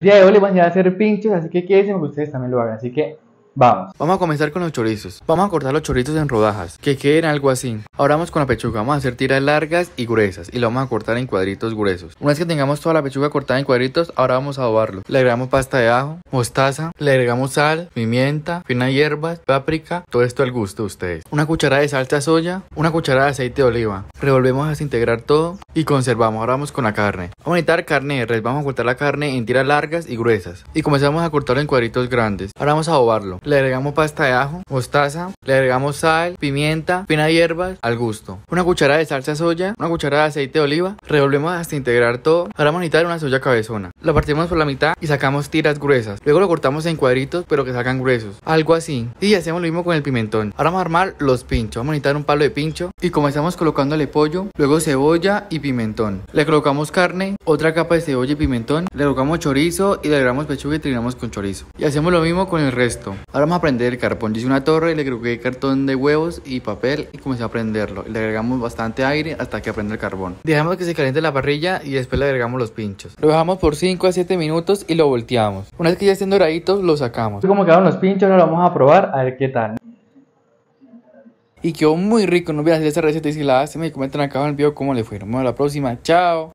El día de hoy les voy a hacer pinchos, así que quédense, que ustedes también lo hagan. Así que Vamos. Vamos a comenzar con los chorizos. Vamos a cortar los chorizos en rodajas, que queden algo así. Ahora vamos con la pechuga. Vamos a hacer tiras largas y gruesas y lo vamos a cortar en cuadritos gruesos. Una vez que tengamos toda la pechuga cortada en cuadritos, ahora vamos a adobarlo. Le agregamos pasta de ajo, mostaza, le agregamos sal, pimienta, finas hierbas, páprica, todo esto al gusto de ustedes. Una cucharada de salsa soya, una cucharada de aceite de oliva. Revolvemos hasta integrar todo y conservamos. Ahora vamos con la carne. Vamos a necesitar carne de res. Vamos a cortar la carne en tiras largas y gruesas y comenzamos a cortarlo en cuadritos grandes. Ahora vamos a adobarlo le agregamos pasta de ajo, mostaza, le agregamos sal, pimienta, pina hierbas al gusto. Una cucharada de salsa soya, una cucharada de aceite de oliva, revolvemos hasta integrar todo. Ahora vamos a necesitar una soya cabezona. La partimos por la mitad y sacamos tiras gruesas. Luego lo cortamos en cuadritos pero que salgan gruesos. Algo así. Y hacemos lo mismo con el pimentón. Ahora vamos a armar los pinchos. Vamos a necesitar un palo de pincho y comenzamos colocándole pollo, luego cebolla y pimentón. Le colocamos carne, otra capa de cebolla y pimentón, le colocamos chorizo y le agregamos pechuga y terminamos con chorizo. Y hacemos lo mismo con el resto. Ahora vamos a prender el carbón. Yo hice una torre, y le agregué cartón de huevos y papel y comencé a prenderlo. Le agregamos bastante aire hasta que aprenda el carbón. Dejamos que se caliente la parrilla y después le agregamos los pinchos. Lo dejamos por 5 a 7 minutos y lo volteamos. Una vez que ya estén doraditos, lo sacamos. Como quedaron los pinchos, ahora lo vamos a probar a ver qué tal. Y quedó muy rico. No olviden hacer esa receta y si la hacen, me comentan acá en el video cómo le fueron. Nos vemos la próxima. Chao.